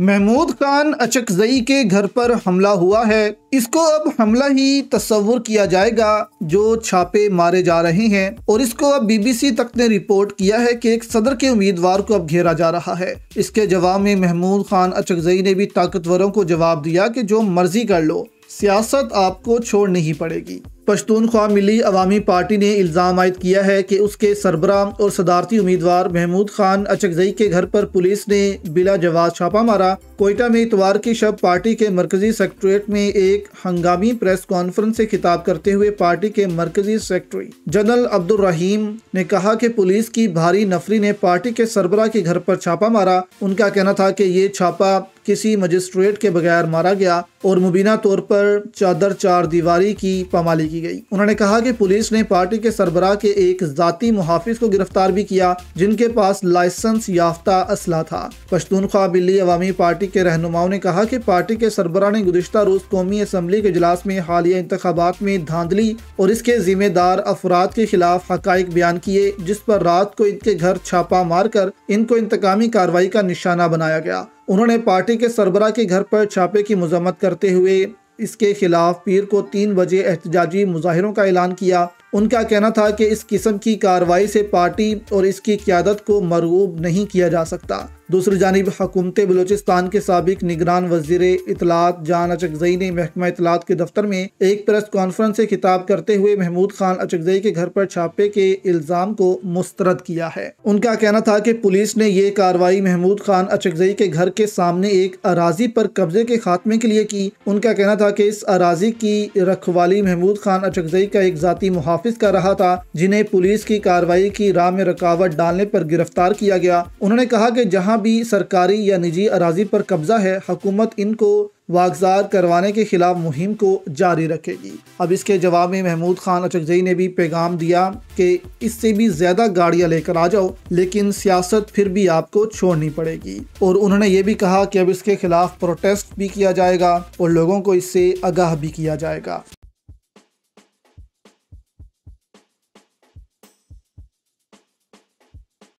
महमूद खान अचकजई के घर पर हमला हुआ है इसको अब हमला ही तस्वुर किया जाएगा जो छापे मारे जा रहे हैं और इसको अब बीबीसी तक ने रिपोर्ट किया है कि एक सदर के उम्मीदवार को अब घेरा जा रहा है इसके जवाब में महमूद खान अचकजई ने भी ताकतवरों को जवाब दिया कि जो मर्जी कर लो सियासत आपको छोड़ नहीं पड़ेगी पश्तूनख्वा मिली अवामी पार्टी ने इल्ज़ाम आयद किया है कि उसके सरबरा और सदारती उम्मीदवार महमूद खान अचकजई के घर पर पुलिस ने बिला जवाब छापा मारा कोयटा में इतवार की शब पार्टी के मरकजी सेक्रट्रेट में एक हंगामी प्रेस कॉन्फ्रेंस से खिताब करते हुए पार्टी के मरकजी सेक्रेटरी जनरल अब्दुलरहीम ने कहा कि पुलिस की भारी नफरी ने पार्टी के सरबरा के घर पर छापा मारा उनका कहना था कि ये छापा किसी मजिस्ट्रेट के बगैर मारा गया और मुबीना तौर पर चादर चार दीवारी की पमाली की गई उन्होंने कहा कि पुलिस ने पार्टी के सरबरा के एक जाति मुहाफिज को गिरफ्तार भी किया जिनके पास लाइसेंस याफ्ता असला था पश्तूनख्वा बिल्ली अवामी पार्टी के रहनुमाओं ने कहा कि पार्टी के सरबरा ने गुजशत रोज कौमी असम्बली के इजलास में हालिया इंतबात में धांधली और इसके जिम्मेदार अफराद के खिलाफ हक बयान किए जिस पर रात को इनके घर छापा मारकर इनको इंतकामी कार्रवाई का निशाना बनाया गया उन्होंने पार्टी के सरबरा के घर पर छापे की मजम्मत करते हुए इसके खिलाफ पीर को तीन बजे एहतजाजी मुजाहरों का ऐलान किया उनका कहना था कि इस किस्म की कार्रवाई से पार्टी और इसकी क्यादत को मरूब नहीं किया जा सकता दूसरी जानब हकूमत बलोचिस्तान के सबक निगरान वजीर इतलात जान अचकजई ने महकमा इतलात के दफ्तर में एक प्रेस कॉन्फ्रेंस से खिताब करते हुए महमूद खान अचकजई के घर पर छापे के इल्ज़ाम को मुस्तरद किया है उनका कहना था कि पुलिस ने यह कार्रवाई महमूद खान अचकजई के घर के सामने एक अराजी पर कब्जे के खात्मे के लिए की उनका कहना था कि इस अराजी की रखवाली महमूद खान अचकजई का एक जाति मुहाफ़ कर रहा था जिन्हें पुलिस की कार्रवाई की राह में रुकावट डालने पर गिरफ्तार किया गया उन्होंने कहा कि जहाँ भी सरकारी या निजी अराजी पर कब्जा है हकूमत इनको वागजार करवाने के खिलाफ मुहिम को जारी रखेगी अब इसके जवाब में महमूद खान अचकजई ने भी पैगाम दिया कि इससे भी ज्यादा गाड़ियां लेकर आ जाओ लेकिन सियासत फिर भी आपको छोड़नी पड़ेगी और उन्होंने ये भी कहा कि अब इसके खिलाफ प्रोटेस्ट भी किया जाएगा और लोगों को इससे आगाह भी किया जाएगा